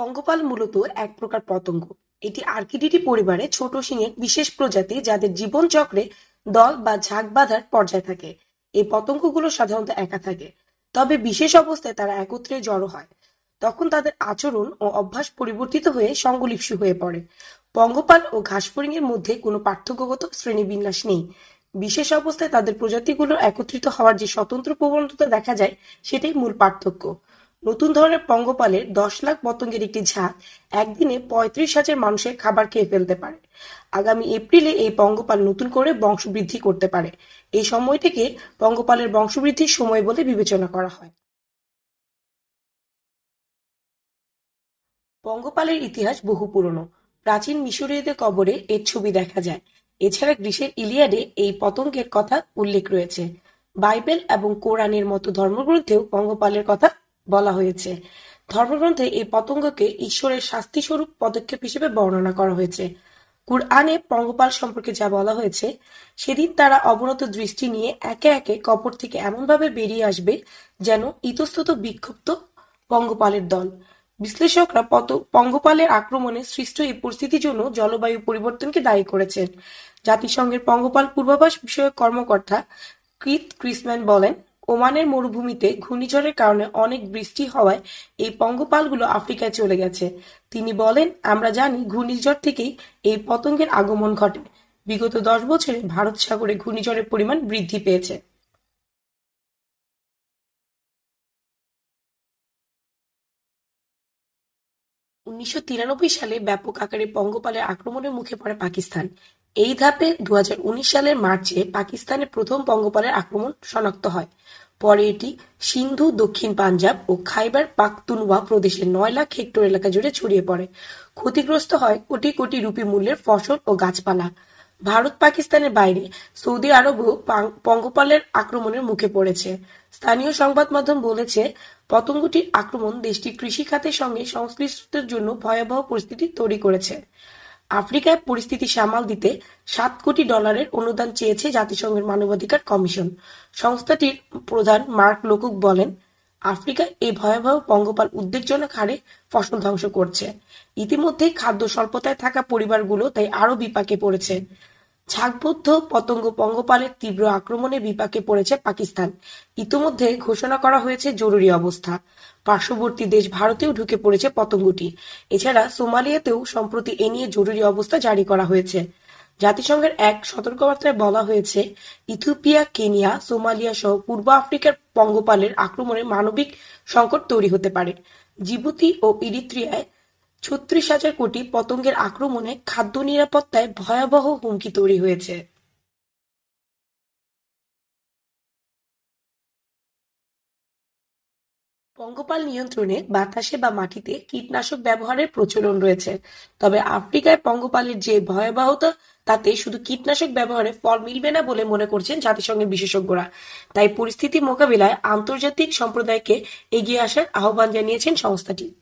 পঙ্গপাল মূলত এক প্রকার পতঙ্গ এটি আর্কিডিটি পরিবারে ছোট শিঙের বিশেষ প্রজাতি যাদের জীবন চক্রে দল বা ঝাঁক বাঁধার পর্যায় থাকে এই পতঙ্গগুলো সাধারণত একা থাকে তবে বিশেষ অবস্থায় তারা একত্রে জড়ো হয় তখন তাদের আচরণ ও অভ্যাস পরিবর্তিত হয়ে সংগলিপসু হয়ে পড়ে পঙ্গপাল ও ঘাসফড়িং এর মধ্যে কোনো পার্থক্যগত শ্রেণীবিন্যাস নেই বিশেষ অবস্থায় তাদের প্রজাতিগুলো একত্রিত হওয়ার যে স্বতন্ত্র প্রবণতা দেখা যায় সেটাই মূল পার্থক্য নতুন ধরনের পঙ্গপালের দশ লাখ পতঙ্গের একটি ঝাঁক একদিনে পঁয়ত্রিশ হাজার মানুষের খাবার খেয়ে ফেলতে পারে আগামী এপ্রিলে এই পঙ্গপাল নতুন করে বংশবৃদ্ধি করতে পারে এই সময়টিকে পঙ্গপালের বংশবৃদ্ধির সময় বলে বিবেচনা করা হয় পঙ্গপালের ইতিহাস বহু পুরনো প্রাচীন মিশরীয়দের কবরে এর ছবি দেখা যায় এছাড়া গ্রীষের ইলিয়াডে এই পতঙ্গের কথা উল্লেখ রয়েছে বাইবেল এবং কোরআনের মতো ধর্মগ্রন্থেও পঙ্গপালের কথা বলা হয়েছে ধর্মগ্রন্থে এই পতঙ্গকে ঈশ্বরের শাস্তি স্বরূপ পদক্ষেপ হিসেবে বর্ণনা করা হয়েছে কুরআনে পঙ্গপাল সম্পর্কে যা বলা হয়েছে সেদিন তারা অবনত দৃষ্টি নিয়ে একে একে কপর থেকে এমনভাবে বেরিয়ে আসবে যেন ইতস্তত বিক্ষুব্ধ পঙ্গপালের দল বিশ্লেষকরা পত পঙ্গপালের আক্রমণে সৃষ্ট এই পরিস্থিতির জন্য জলবায়ু পরিবর্তনকে দায়ী করেছেন জাতিসংঘের পঙ্গপাল পূর্বাভাস বিষয়ক কর্মকর্তা ক্রিত ক্রিসম্যান বলেন ওমানের মরুভূমিতে ঘূর্ণিঝড়ের কারণে অনেক বৃষ্টি হওয়ায় এই পঙ্গপালগুলো আফ্রিকায় চলে গেছে তিনি বলেন আমরা জানি ঘূর্ণিঝড় থেকেই এই পতঙ্গের আগমন ঘটে বিগত দশ বছরে ভারত সাগরে ঘূর্ণিঝড়ের পরিমাণ বৃদ্ধি পেয়েছে উনিশশো সালে ব্যাপক আকারে পঙ্গপালের আক্রমণের মুখে পড়ে পাকিস্তান এই ধাপে দুহাজার উনিশ সালের মার্চে পাকিস্তানে প্রথম পঙ্গপালের আক্রমণ শনাক্ত হয় পরে এটি সিন্ধু দক্ষিণ পাঞ্জাব ও খাইবার পাকতুনুয়া প্রদেশের নয় লাখ হেক্টর এলাকা জুড়ে ছড়িয়ে পড়ে ক্ষতিগ্রস্ত হয় কোটি কোটি রুপি মূল্যের ফসল ও গাছপালা ভারত পাকিস্তানের বাইরে সৌদি আরবও পঙ্গপালের আক্রমণের মুখে পড়েছে স্থানীয় সংবাদ মাধ্যম বলেছে পতঙ্গটির আক্রমণ দেশটির কৃষি খাতের সঙ্গে সংশ্লিষ্টদের জন্য ভয়াবহ পরিস্থিতি তৈরি করেছে আফ্রিকায় পরিস্থিতি সামাল দিতে সাত কোটি ডলারের অনুদান চেয়েছে জাতিসংঘের মানবাধিকার কমিশন সংস্থাটির প্রধান মার্ক লোকুক বলেন আফ্রিকা এই ভয়াবহ পঙ্গপাল উদ্বেগজনক হারে ফসল ধ্বংস করছে ইতিমধ্যে খাদ্য স্বল্পতায় থাকা পরিবারগুলো তাই আরও বিপাকে পড়েছে ছাকবদ্ধ পতঙ্গ পঙ্গপালের তীব্র আক্রমণে বিপাকে পড়েছে পাকিস্তান ইতোমধ্যে ঘোষণা করা হয়েছে জরুরি অবস্থা পার্শ্ববর্তী দেশ ভারতেও ঢুকে পড়েছে পতঙ্গটি এছাড়া সোমালিয়াতেও সম্প্রতি এ নিয়ে জরুরি অবস্থা জারি করা হয়েছে জাতিসংঘের এক সতর্কবার্তায় বলা হয়েছে ইথিওপিয়া কেনিয়া সোমালিয়া সহ পূর্ব আফ্রিকার পঙ্গপালের আক্রমণে মানবিক সংকট তৈরি হতে পারে জিবুতি ও ইরিত্রিয়ায় ছত্রিশ হাজার কোটি পতঙ্গের আক্রমণে খাদ্য নিরাপত্তায় ভয়াবহ হুমকি তৈরি হয়েছে। পঙ্গপাল নিয়ন্ত্রণে বাতাসে বা মাটিতে কীটনাশক ব্যবহারের প্রচলন রয়েছে তবে আফ্রিকায় পঙ্গপালের যে ভয়াবহতা তাতে শুধু কীটনাশক ব্যবহারে ফল মিলবে না বলে মনে করছেন জাতিসংঘের বিশেষজ্ঞরা তাই পরিস্থিতি মোকাবিলায় আন্তর্জাতিক সম্প্রদায়কে এগিয়ে আসার আহ্বান জানিয়েছেন সংস্থাটি